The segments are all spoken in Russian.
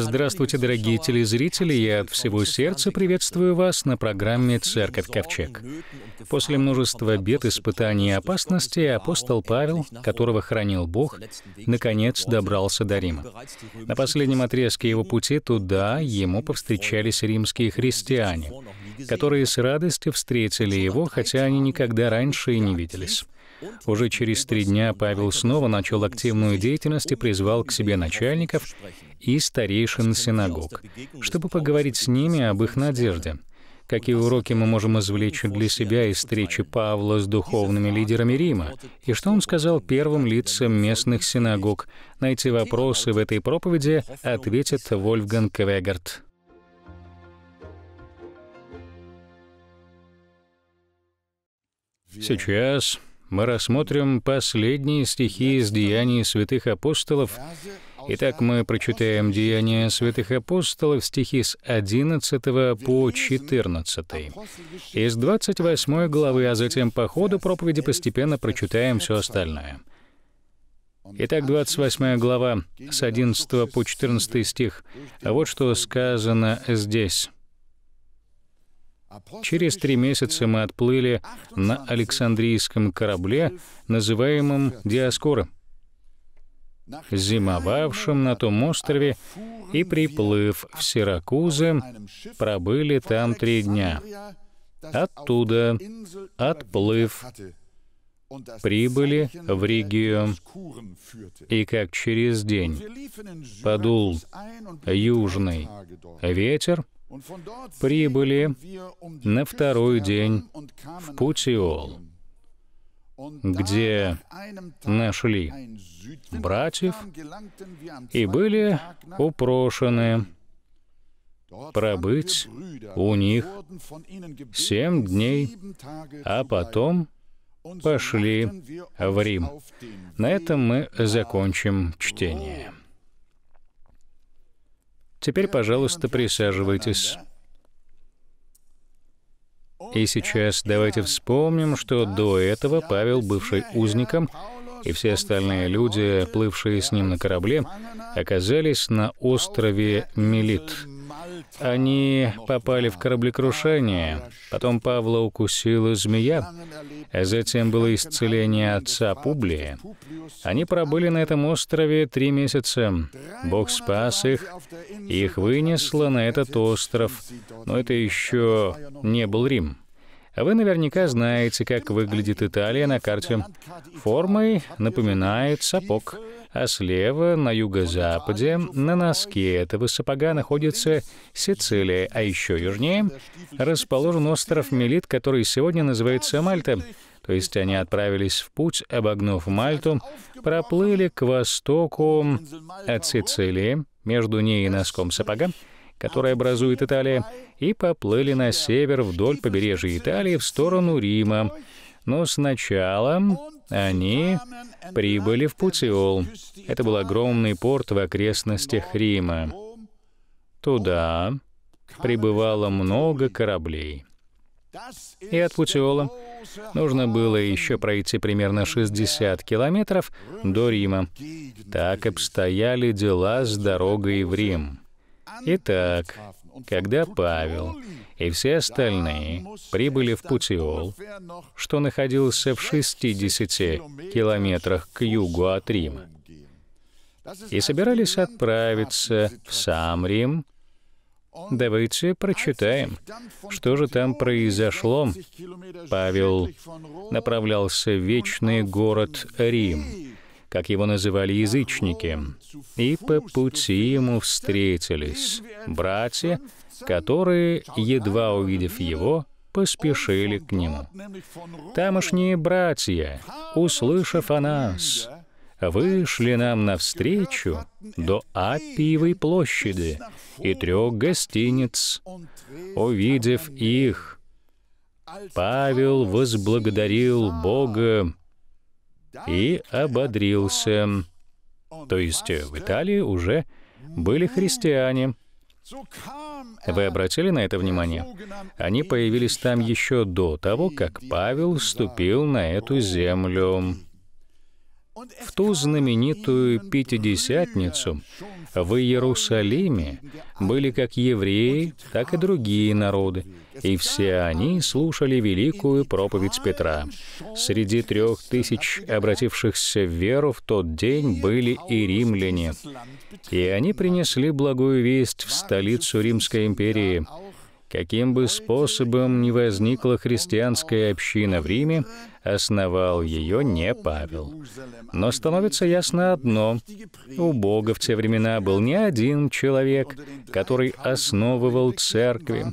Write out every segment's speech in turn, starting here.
Здравствуйте, дорогие телезрители! Я от всего сердца приветствую вас на программе «Церковь Ковчег». После множества бед, испытаний и опасностей апостол Павел, которого хранил Бог, наконец добрался до Рима. На последнем отрезке его пути туда ему повстречались римские христиане, которые с радостью встретили его, хотя они никогда раньше и не виделись. Уже через три дня Павел снова начал активную деятельность и призвал к себе начальников и старейшин синагог, чтобы поговорить с ними об их надежде. Какие уроки мы можем извлечь для себя из встречи Павла с духовными лидерами Рима? И что он сказал первым лицам местных синагог? На эти вопросы в этой проповеди ответит Вольфган Квегарт. Сейчас мы рассмотрим последние стихи из «Деяний святых апостолов». Итак, мы прочитаем «Деяния святых апостолов», стихи с 11 по 14. Из 28 главы, а затем по ходу проповеди постепенно прочитаем все остальное. Итак, 28 глава, с 11 по 14 стих. Вот что сказано здесь. Через три месяца мы отплыли на Александрийском корабле, называемом «Диаскором», зимовавшем на том острове, и, приплыв в Сиракузы, пробыли там три дня. Оттуда, отплыв, прибыли в Ригию, и как через день подул южный ветер, прибыли er um на второй день в Путиол, где нашли братьев и были упрошены пробыть у них семь дней, а потом пошли в Рим. На этом мы закончим чтение. Теперь, пожалуйста, присаживайтесь. И сейчас давайте вспомним, что до этого Павел, бывший узником, и все остальные люди, плывшие с ним на корабле, оказались на острове Мелит — они попали в кораблекрушение, потом Павла укусила змея, а затем было исцеление отца Публия. Они пробыли на этом острове три месяца. Бог спас их, и их вынесло на этот остров, но это еще не был Рим. А вы наверняка знаете, как выглядит Италия на карте. Формой напоминает сапог — а слева, на юго-западе, на носке этого сапога находится Сицилия, а еще южнее расположен остров Мелит, который сегодня называется Мальта. То есть они отправились в путь, обогнув Мальту, проплыли к востоку от Сицилии, между ней и носком сапога, которая образует Италия, и поплыли на север вдоль побережья Италии в сторону Рима. Но сначала они прибыли в Пуциол. Это был огромный порт в окрестностях Рима. Туда прибывало много кораблей. И от Пуциола нужно было еще пройти примерно 60 километров до Рима. Так обстояли дела с дорогой в Рим. Итак, когда Павел и все остальные прибыли в Путиол, что находился в 60 километрах к югу от Рима, и собирались отправиться в сам Рим, Давайте прочитаем, что же там произошло. Павел направлялся в вечный город Рим, как его называли язычники, и по пути ему встретились братья, которые, едва увидев его, поспешили к нему. Тамошние братья, услышав о нас, вышли нам навстречу до Апиевой площади и трех гостиниц. Увидев их, Павел возблагодарил Бога и ободрился. То есть э, в Италии уже были христиане. Вы обратили на это внимание? Они появились там еще до того, как Павел ступил на эту землю. В ту знаменитую Пятидесятницу в Иерусалиме были как евреи, так и другие народы, и все они слушали великую проповедь Петра. Среди трех тысяч обратившихся в веру в тот день были и римляне, и они принесли благую весть в столицу Римской империи. Каким бы способом ни возникла христианская община в Риме, основал ее не Павел. Но становится ясно одно. У Бога в те времена был не один человек, который основывал церкви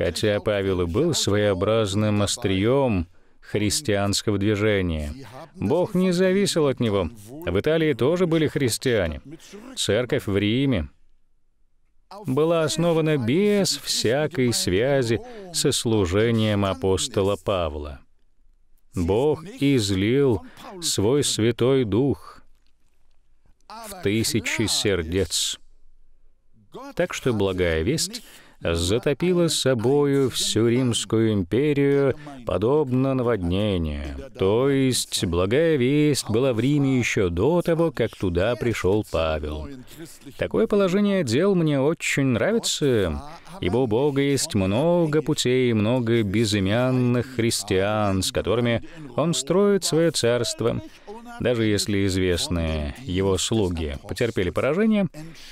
хотя Павел и был своеобразным острием христианского движения. Бог не зависел от него. В Италии тоже были христиане. Церковь в Риме была основана без всякой связи со служением апостола Павла. Бог излил свой Святой Дух в тысячи сердец. Так что благая весть затопило собою всю Римскую империю, подобно наводнению. То есть, благая весть была в Риме еще до того, как туда пришел Павел. Такое положение дел мне очень нравится, ибо у Бога есть много путей и много безымянных христиан, с которыми Он строит свое царство. Даже если известные его слуги потерпели поражение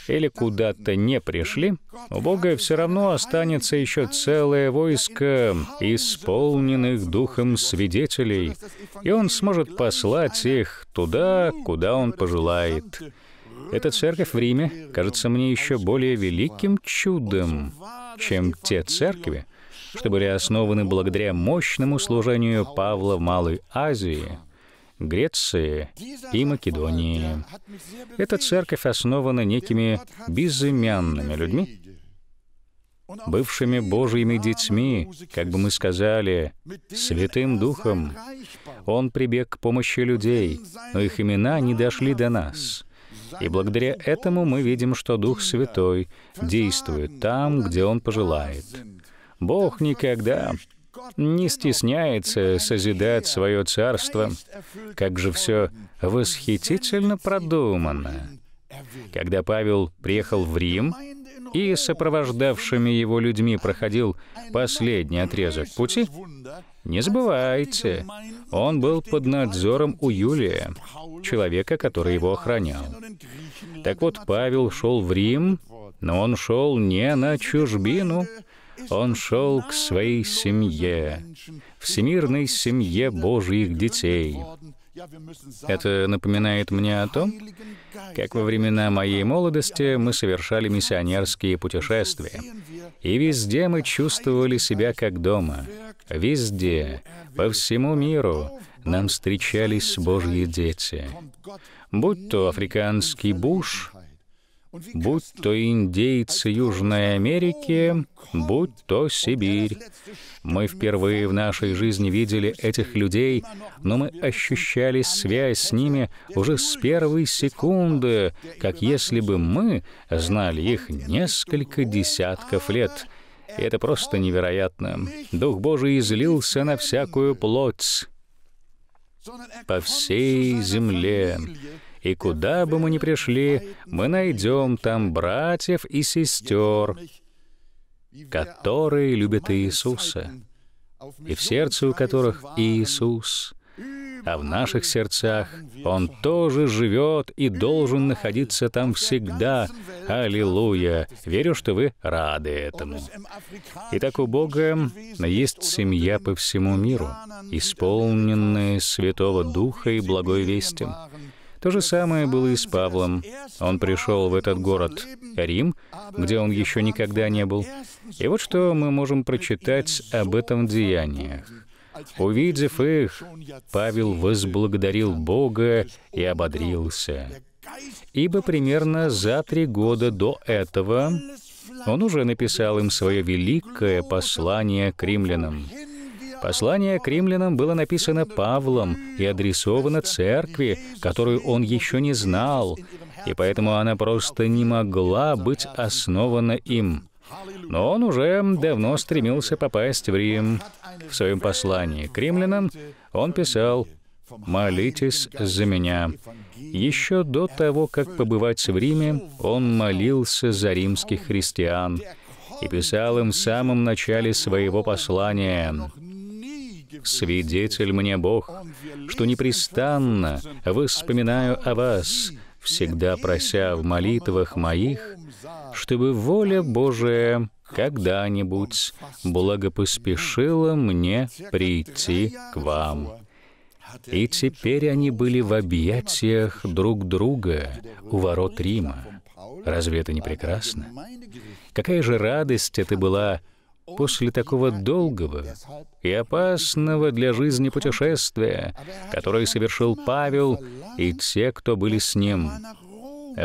или куда-то не пришли, у Бога все равно останется еще целое войско исполненных духом свидетелей, и он сможет послать их туда, куда он пожелает. Эта церковь в Риме кажется мне еще более великим чудом, чем те церкви, что были основаны благодаря мощному служению Павла в Малой Азии, Греции и Македонии. Эта церковь основана некими безымянными людьми, бывшими Божьими детьми, как бы мы сказали, Святым Духом. Он прибег к помощи людей, но их имена не дошли до нас. И благодаря этому мы видим, что Дух Святой действует там, где Он пожелает. Бог никогда не стесняется созидать свое царство. Как же все восхитительно продумано. Когда Павел приехал в Рим и сопровождавшими его людьми проходил последний отрезок пути, не забывайте, он был под надзором у Юлия, человека, который его охранял. Так вот, Павел шел в Рим, но он шел не на чужбину, он шел к своей семье, всемирной семье Божьих детей. Это напоминает мне о том, как во времена моей молодости мы совершали миссионерские путешествия, и везде мы чувствовали себя как дома. Везде, по всему миру, нам встречались Божьи дети. Будь то африканский буш, будь то индейцы Южной Америки, будь то Сибирь. Мы впервые в нашей жизни видели этих людей, но мы ощущали связь с ними уже с первой секунды, как если бы мы знали их несколько десятков лет. И это просто невероятно. Дух Божий излился на всякую плоть по всей земле. И куда бы мы ни пришли, мы найдем там братьев и сестер, которые любят Иисуса, и в сердце у которых Иисус а в наших сердцах Он тоже живет и должен находиться там всегда. Аллилуйя! Верю, что вы рады этому. Итак, у Бога есть семья по всему миру, исполненная Святого Духа и Благой Вести. То же самое было и с Павлом. Он пришел в этот город Рим, где он еще никогда не был. И вот что мы можем прочитать об этом в деяниях. Увидев их, Павел возблагодарил Бога и ободрился. Ибо примерно за три года до этого он уже написал им свое великое послание к римлянам. Послание к римлянам было написано Павлом и адресовано церкви, которую он еще не знал, и поэтому она просто не могла быть основана им но он уже давно стремился попасть в Рим. В своем послании к римлянам он писал «Молитесь за меня». Еще до того, как побывать в Риме, он молился за римских христиан и писал им в самом начале своего послания «Свидетель мне Бог, что непрестанно воспоминаю о вас, всегда прося в молитвах моих, чтобы воля Божия когда-нибудь благопоспешило мне прийти к вам». И теперь они были в объятиях друг друга у ворот Рима. Разве это не прекрасно? Какая же радость это была после такого долгого и опасного для жизни путешествия, которое совершил Павел и те, кто были с ним.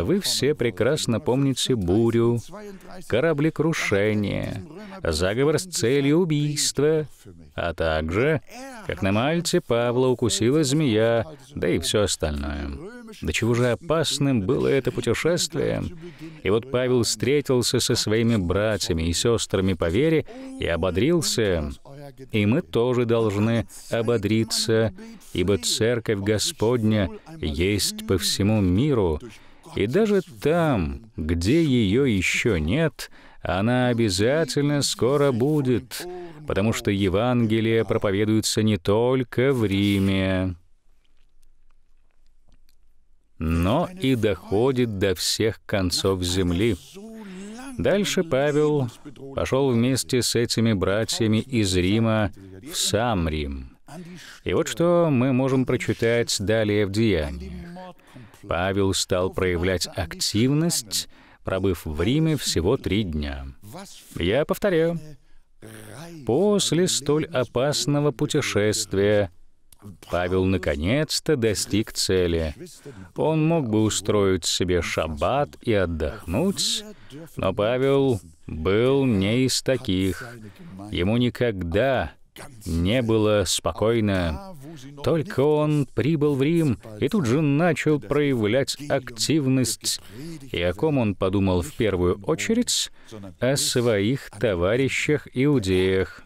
Вы все прекрасно помните бурю, кораблекрушение, заговор с целью убийства, а также, как на Мальте Павла укусила змея, да и все остальное. До чего же опасным было это путешествие? И вот Павел встретился со своими братьями и сестрами по вере и ободрился. И мы тоже должны ободриться, ибо Церковь Господня есть по всему миру, и даже там, где ее еще нет, она обязательно скоро будет, потому что Евангелие проповедуется не только в Риме, но и доходит до всех концов земли. Дальше Павел пошел вместе с этими братьями из Рима в сам Рим. И вот что мы можем прочитать далее в Деяниях. Павел стал проявлять активность, пробыв в Риме всего три дня. Я повторяю, после столь опасного путешествия Павел наконец-то достиг цели. Он мог бы устроить себе шаббат и отдохнуть, но Павел был не из таких. Ему никогда не было спокойно. Только он прибыл в Рим и тут же начал проявлять активность. И о ком он подумал в первую очередь? О своих товарищах-иудеях.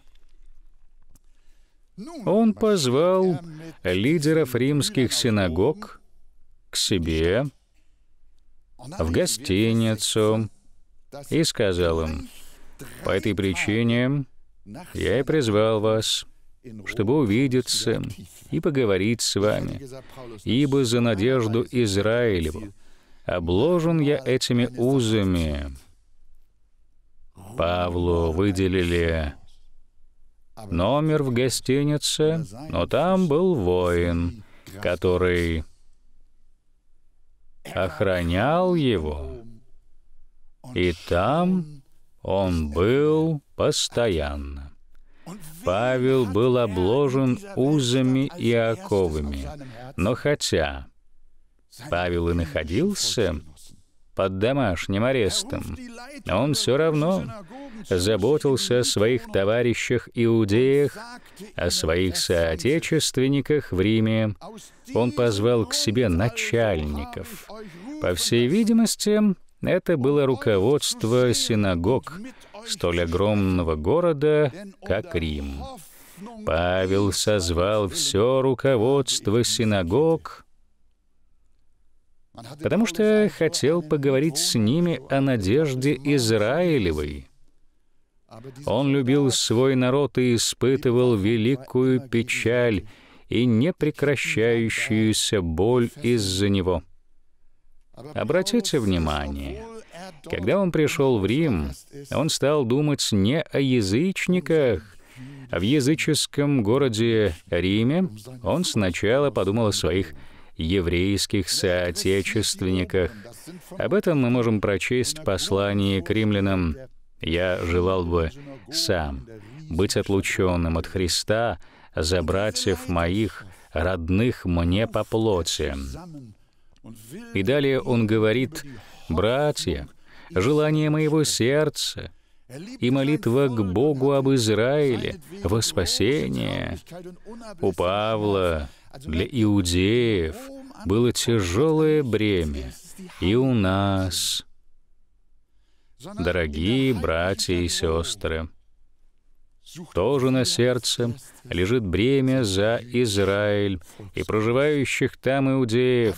Он позвал лидеров римских синагог к себе в гостиницу и сказал им, «По этой причине я и призвал вас чтобы увидеться и поговорить с вами. Ибо за надежду Израилеву обложен я этими узами». Павлу выделили номер в гостинице, но там был воин, который охранял его, и там он был постоянно. Павел был обложен узами и оковами, но хотя Павел и находился под домашним арестом, он все равно заботился о своих товарищах-иудеях, о своих соотечественниках в Риме. Он позвал к себе начальников. По всей видимости, это было руководство синагог — столь огромного города, как Рим. Павел созвал все руководство синагог, потому что хотел поговорить с ними о надежде Израилевой. Он любил свой народ и испытывал великую печаль и непрекращающуюся боль из-за него. Обратите внимание, когда он пришел в Рим, он стал думать не о язычниках, в языческом городе Риме он сначала подумал о своих еврейских соотечественниках. Об этом мы можем прочесть послание к римлянам. «Я желал бы сам быть отлученным от Христа за братьев моих, родных мне по плоти». И далее он говорит, «Братья, желание моего сердца и молитва к Богу об Израиле во спасение. У Павла для иудеев было тяжелое бремя, и у нас, дорогие братья и сестры, тоже на сердце лежит бремя за Израиль и проживающих там иудеев.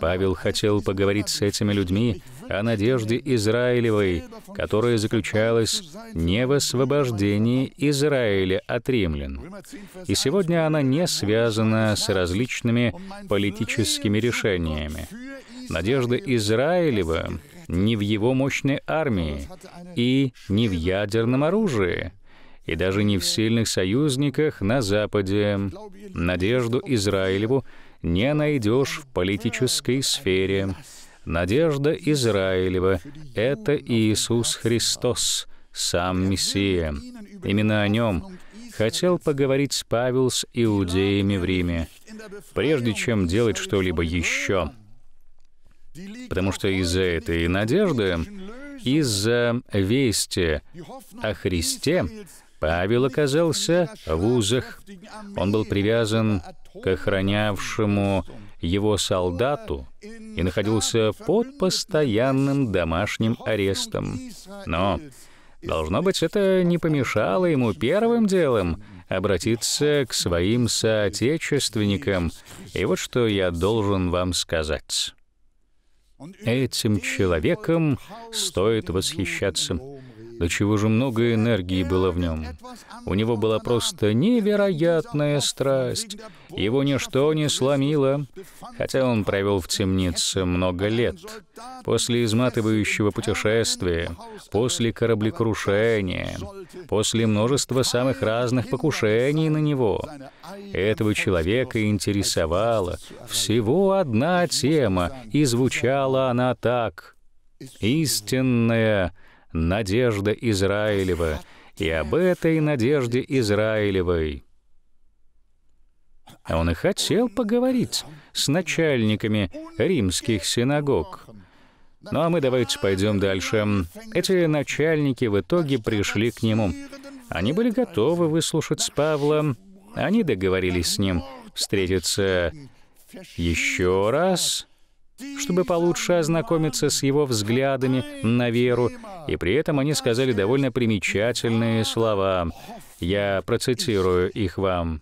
Павел хотел поговорить с этими людьми о надежде Израилевой, которая заключалась не в освобождении Израиля от римлян. И сегодня она не связана с различными политическими решениями. Надежда Израилева не в его мощной армии и не в ядерном оружии, и даже не в сильных союзниках на Западе. Надежду Израилеву не найдешь в политической сфере, Надежда Израилева — это Иисус Христос, сам Мессия. Именно о нем хотел поговорить Павел с иудеями в Риме, прежде чем делать что-либо еще. Потому что из-за этой надежды, из-за вести о Христе, Павел оказался в узах. Он был привязан к охранявшему его солдату и находился под постоянным домашним арестом. Но, должно быть, это не помешало ему первым делом обратиться к своим соотечественникам. И вот что я должен вам сказать. Этим человеком стоит восхищаться. До чего же много энергии было в нем. У него была просто невероятная страсть. Его ничто не сломило, хотя он провел в темнице много лет. После изматывающего путешествия, после кораблекрушения, после множества самых разных покушений на него, этого человека интересовала всего одна тема, и звучала она так — истинная надежда Израилева, и об этой надежде Израилевой. Он и хотел поговорить с начальниками римских синагог. Ну а мы давайте пойдем дальше. Эти начальники в итоге пришли к нему. Они были готовы выслушать с Павлом. Они договорились с ним встретиться еще раз чтобы получше ознакомиться с его взглядами на веру, и при этом они сказали довольно примечательные слова. Я процитирую их вам.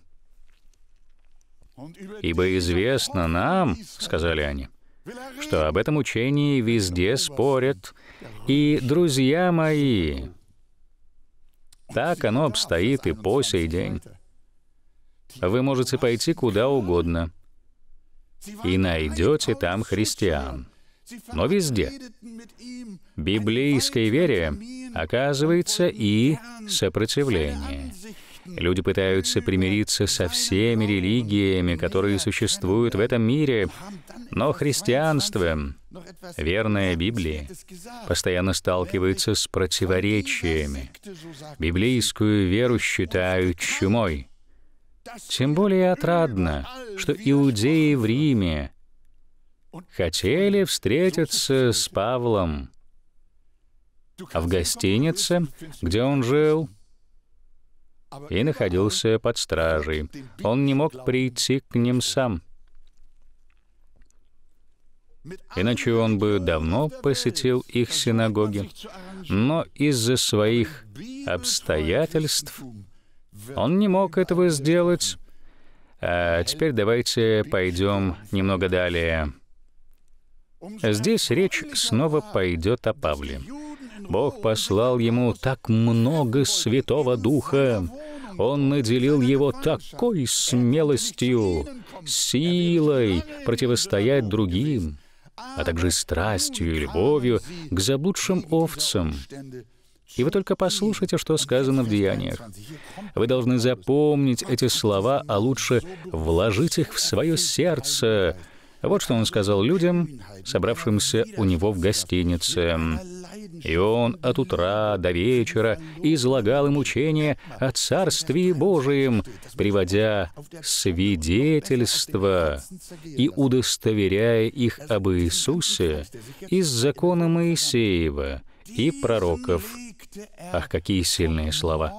«Ибо известно нам, — сказали они, — что об этом учении везде спорят, и друзья мои, так оно обстоит и по сей день. Вы можете пойти куда угодно, — и найдете там христиан. Но везде. Библейской вере оказывается и сопротивление. Люди пытаются примириться со всеми религиями, которые существуют в этом мире, но христианство, верное Библии, постоянно сталкивается с противоречиями. Библейскую веру считают чумой — тем более отрадно, что иудеи в Риме хотели встретиться с Павлом. А в гостинице, где он жил, и находился под стражей. Он не мог прийти к ним сам. Иначе он бы давно посетил их синагоги. Но из-за своих обстоятельств он не мог этого сделать. А теперь давайте пойдем немного далее. Здесь речь снова пойдет о Павле. Бог послал ему так много Святого Духа. Он наделил его такой смелостью, силой противостоять другим, а также страстью и любовью к заблудшим овцам. И вы только послушайте, что сказано в Деяниях. Вы должны запомнить эти слова, а лучше вложить их в свое сердце. Вот что он сказал людям, собравшимся у него в гостинице. И он от утра до вечера излагал им учение о царствии Божием, приводя свидетельства и удостоверяя их об Иисусе из закона Моисеева и пророков Ах, какие сильные слова!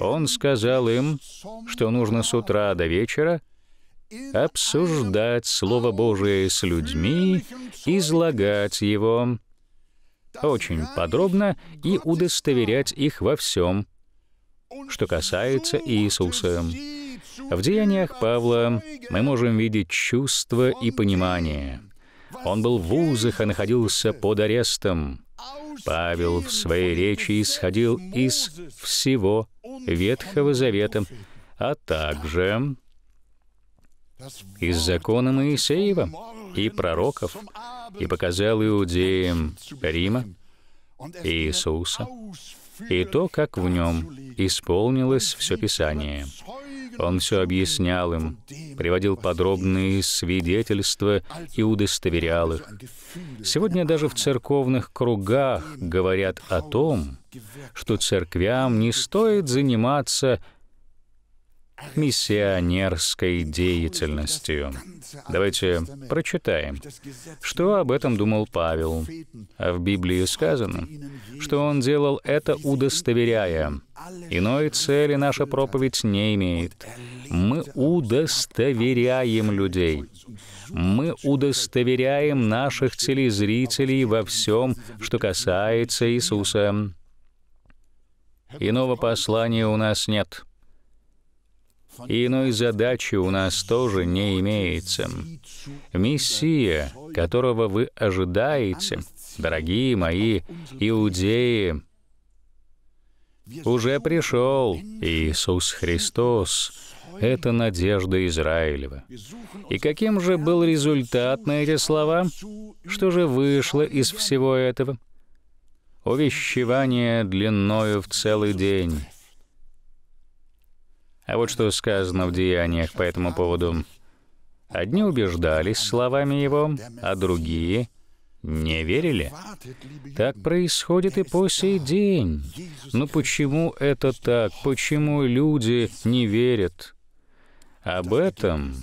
Он сказал им, что нужно с утра до вечера обсуждать Слово Божие с людьми, излагать его очень подробно и удостоверять их во всем, что касается Иисуса. В деяниях Павла мы можем видеть чувство и понимание. Он был в узах и находился под арестом. Павел в своей речи исходил из всего Ветхого Завета, а также из закона Моисеева и пророков, и показал иудеям Рима и Иисуса, и то, как в нем исполнилось все Писание. Он все объяснял им, приводил подробные свидетельства и удостоверял их. Сегодня даже в церковных кругах говорят о том, что церквям не стоит заниматься миссионерской деятельностью. Давайте прочитаем, что об этом думал Павел. А в Библии сказано, что он делал это, удостоверяя. Иной цели наша проповедь не имеет. Мы удостоверяем людей. Мы удостоверяем наших телезрителей во всем, что касается Иисуса. Иного послания у нас нет. И иной задачи у нас тоже не имеется. Мессия, которого вы ожидаете, дорогие мои иудеи, уже пришел Иисус Христос, это надежда Израилева. И каким же был результат на эти слова? Что же вышло из всего этого? Увещевание длиною в целый день. А вот что сказано в деяниях по этому поводу. Одни убеждались словами его, а другие не верили. Так происходит и по сей день. Но почему это так? Почему люди не верят? Об этом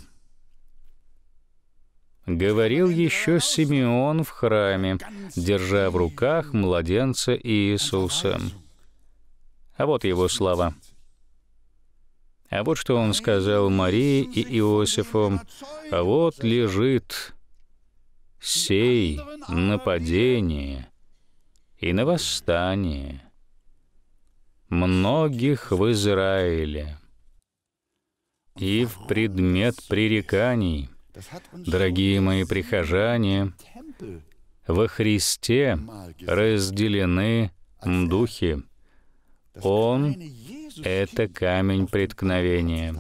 говорил еще Симеон в храме, держа в руках младенца Иисуса. А вот его слова. А вот что он сказал Марии и Иосифу. «Вот лежит сей нападение и на восстание многих в Израиле и в предмет пререканий, дорогие мои прихожане, во Христе разделены духи. Он — это камень преткновения.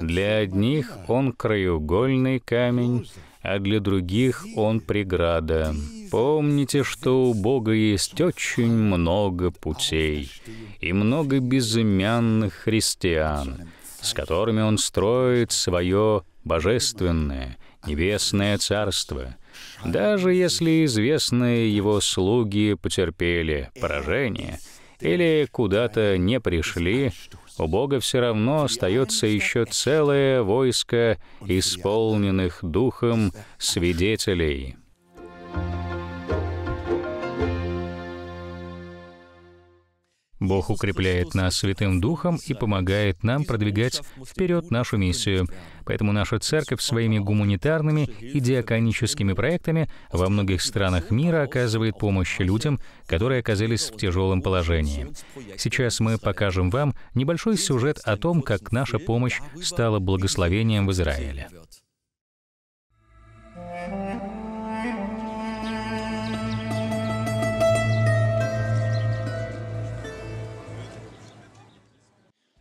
Для одних он краеугольный камень, а для других он преграда. Помните, что у Бога есть очень много путей и много безымянных христиан, с которыми он строит свое божественное, небесное царство, даже если известные его слуги потерпели поражение или куда-то не пришли, у Бога все равно остается еще целое войско исполненных духом свидетелей. Бог укрепляет нас Святым Духом и помогает нам продвигать вперед нашу миссию. Поэтому наша церковь своими гуманитарными и диаконическими проектами во многих странах мира оказывает помощь людям, которые оказались в тяжелом положении. Сейчас мы покажем вам небольшой сюжет о том, как наша помощь стала благословением в Израиле.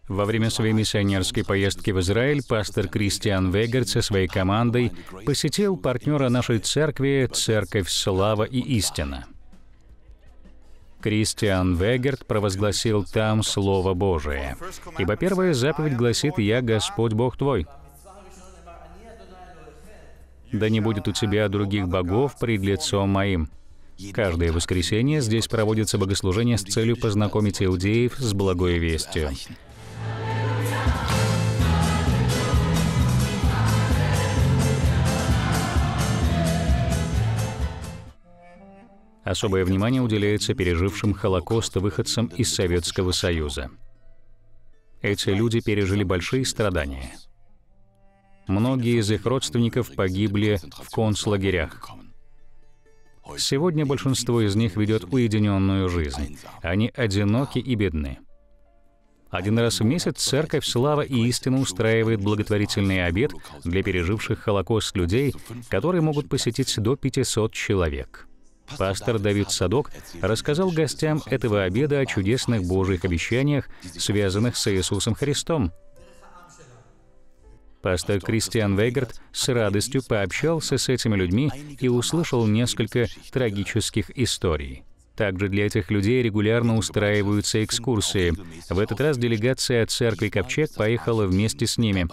Во время своей миссионерской поездки в Израиль пастор Кристиан Вегерт со своей командой посетил партнера нашей церкви «Церковь Слава и Истина». Кристиан Вегерт провозгласил там Слово Божие. Ибо первая заповедь гласит «Я Господь Бог твой». «Да не будет у тебя других богов пред лицом моим». Каждое воскресенье здесь проводится богослужение с целью познакомить иудеев с благой вестью. Особое внимание уделяется пережившим Холокост выходцам из Советского Союза. Эти люди пережили большие страдания. Многие из их родственников погибли в концлагерях. Сегодня большинство из них ведет уединенную жизнь. Они одиноки и бедны. Один раз в месяц церковь «Слава и истина» устраивает благотворительный обед для переживших Холокост людей, которые могут посетить до 500 человек. Пастор Давид Садок рассказал гостям этого обеда о чудесных Божьих обещаниях, связанных с Иисусом Христом. Пастор Кристиан Вейгард с радостью пообщался с этими людьми и услышал несколько трагических историй. Также для этих людей регулярно устраиваются экскурсии. В этот раз делегация от церкви Ковчег поехала вместе с ними.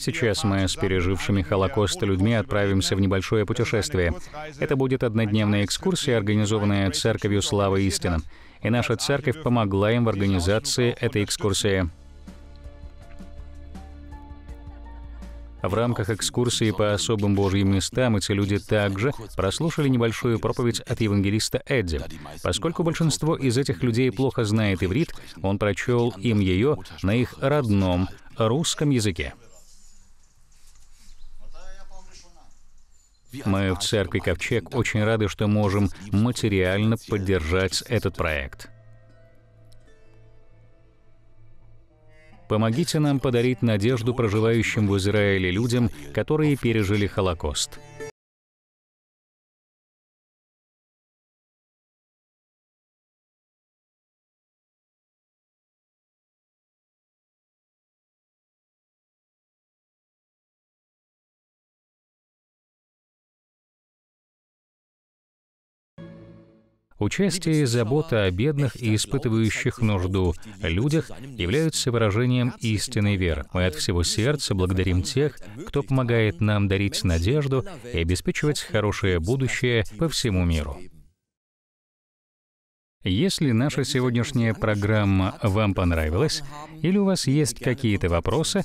Сейчас мы с пережившими Холокост людьми отправимся в небольшое путешествие. Это будет однодневная экскурсия, организованная Церковью Славы Истина. И наша церковь помогла им в организации этой экскурсии. В рамках экскурсии по особым Божьим местам эти люди также прослушали небольшую проповедь от евангелиста Эдди. Поскольку большинство из этих людей плохо знает иврит, он прочел им ее на их родном русском языке. Мы в церкви Ковчег очень рады, что можем материально поддержать этот проект. Помогите нам подарить надежду проживающим в Израиле людям, которые пережили Холокост. Участие и забота о бедных и испытывающих нужду людях являются выражением истинной веры. Мы от всего сердца благодарим тех, кто помогает нам дарить надежду и обеспечивать хорошее будущее по всему миру. Если наша сегодняшняя программа вам понравилась или у вас есть какие-то вопросы,